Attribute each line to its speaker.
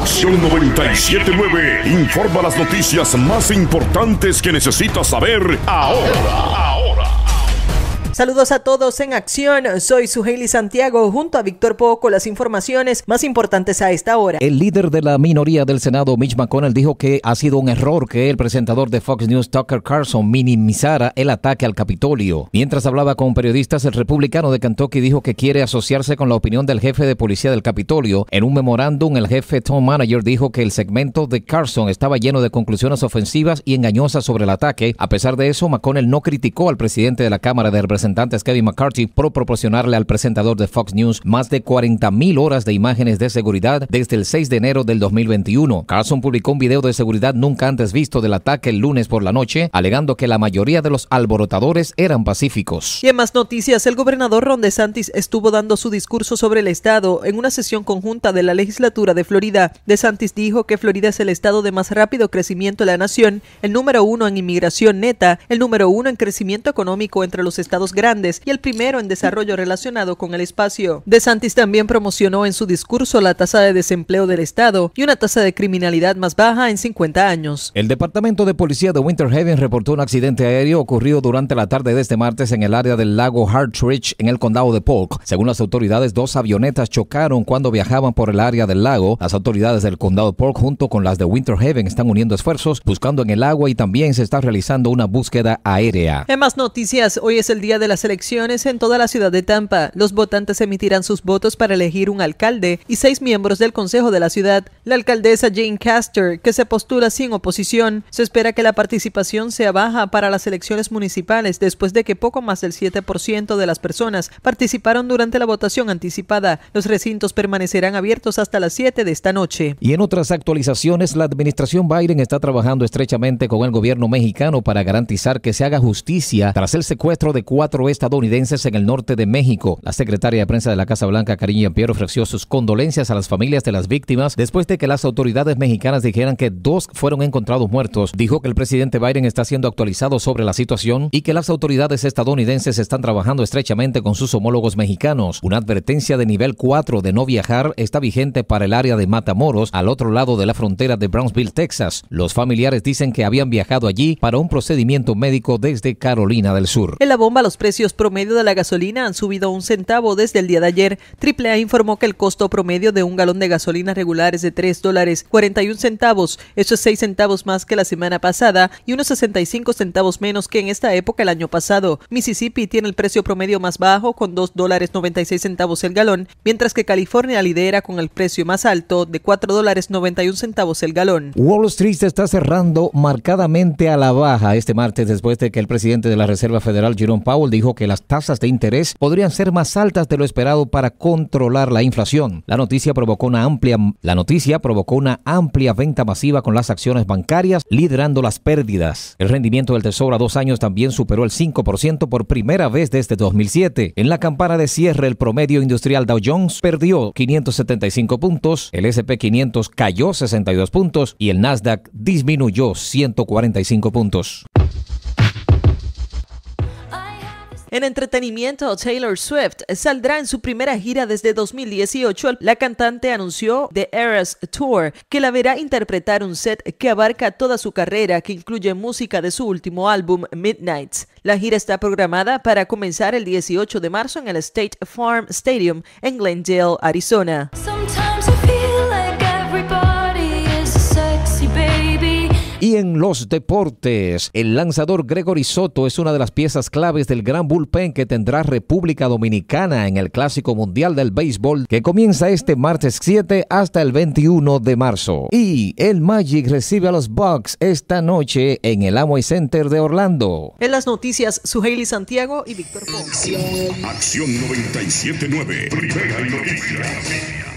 Speaker 1: Acción 979 informa las noticias más importantes que necesitas saber ahora. ahora. Saludos a todos en acción, soy Suheili Santiago junto a Víctor Poco con las informaciones más importantes a esta
Speaker 2: hora. El líder de la minoría del Senado, Mitch McConnell, dijo que ha sido un error que el presentador de Fox News, Tucker Carlson, minimizara el ataque al Capitolio. Mientras hablaba con periodistas, el republicano de Kentucky dijo que quiere asociarse con la opinión del jefe de policía del Capitolio. En un memorándum, el jefe Tom Manager dijo que el segmento de Carson estaba lleno de conclusiones ofensivas y engañosas sobre el ataque. A pesar de eso, McConnell no criticó al presidente de la Cámara de Representantes Representantes Kevin McCarthy por proporcionarle al presentador de Fox News más de 40.000 horas de imágenes de seguridad desde el 6 de enero del 2021. Carson publicó un video de seguridad nunca antes visto del ataque el lunes por la noche, alegando que la mayoría de los alborotadores eran pacíficos.
Speaker 1: Y en más noticias, el gobernador Ron DeSantis estuvo dando su discurso sobre el Estado en una sesión conjunta de la legislatura de Florida. DeSantis dijo que Florida es el estado de más rápido crecimiento de la nación, el número uno en inmigración neta, el número uno en crecimiento económico entre los estados grandes y el primero en desarrollo relacionado con el espacio. De Santis también promocionó en su discurso la tasa de desempleo del Estado y una tasa de criminalidad más baja en 50 años.
Speaker 2: El Departamento de Policía de Winter Haven reportó un accidente aéreo ocurrido durante la tarde de este martes en el área del lago Hartridge en el condado de Polk. Según las autoridades, dos avionetas chocaron cuando viajaban por el área del lago. Las autoridades del condado de Polk junto con las de Winter Haven están uniendo esfuerzos buscando en el agua y también se está realizando una búsqueda aérea.
Speaker 1: En más noticias, hoy es el día de las elecciones en toda la ciudad de Tampa. Los votantes emitirán sus votos para elegir un alcalde y seis miembros del Consejo de la ciudad. La alcaldesa Jane Castor, que se postula sin oposición, se espera que la participación sea baja para las elecciones municipales después de que poco más del 7% de las personas participaron durante la votación anticipada. Los recintos permanecerán abiertos hasta las 7 de esta noche.
Speaker 2: Y en otras actualizaciones, la administración Biden está trabajando estrechamente con el gobierno mexicano para garantizar que se haga justicia tras el secuestro de cuatro estadounidenses en el norte de México. La secretaria de prensa de la Casa Blanca, Karine Piero, ofreció sus condolencias a las familias de las víctimas después de que las autoridades mexicanas dijeran que dos fueron encontrados muertos. Dijo que el presidente Biden está siendo actualizado sobre la situación y que las autoridades estadounidenses están trabajando estrechamente con sus homólogos mexicanos. Una advertencia de nivel 4 de no viajar está vigente para el área de Matamoros, al otro lado de la frontera de Brownsville, Texas. Los familiares dicen que habían viajado allí para un procedimiento médico desde Carolina del Sur.
Speaker 1: En la bomba, los precios promedio de la gasolina han subido un centavo desde el día de ayer. AAA informó que el costo promedio de un galón de gasolina regular es de 3 dólares 41 centavos. Eso es 6 centavos más que la semana pasada y unos 65 centavos menos que en esta época el año pasado. Mississippi tiene el precio promedio más bajo con 2 dólares 96 centavos el galón, mientras que California lidera con el precio más alto de 4 dólares 91 centavos el galón.
Speaker 2: Wall Street está cerrando marcadamente a la baja este martes después de que el presidente de la Reserva Federal, Jerome Powell, dijo que las tasas de interés podrían ser más altas de lo esperado para controlar la inflación. La noticia provocó una amplia, la noticia provocó una amplia venta masiva con las acciones bancarias, liderando las pérdidas. El rendimiento del Tesoro a dos años también superó el 5% por primera vez desde 2007. En la campana de cierre, el promedio industrial Dow Jones perdió 575 puntos, el SP 500 cayó 62 puntos y el Nasdaq disminuyó 145 puntos.
Speaker 1: En entretenimiento, Taylor Swift saldrá en su primera gira desde 2018. La cantante anunció The Eras Tour, que la verá interpretar un set que abarca toda su carrera, que incluye música de su último álbum, Midnight. La gira está programada para comenzar el 18 de marzo en el State Farm Stadium en Glendale, Arizona.
Speaker 2: en los deportes, el lanzador Gregory Soto es una de las piezas claves del gran bullpen que tendrá República Dominicana en el Clásico Mundial del Béisbol que comienza este martes 7 hasta el 21 de marzo. Y el Magic recibe a los Bucks esta noche en el Amway Center de Orlando.
Speaker 1: En las noticias, Suheili Santiago y Víctor Ponce. Acción 97.9, primera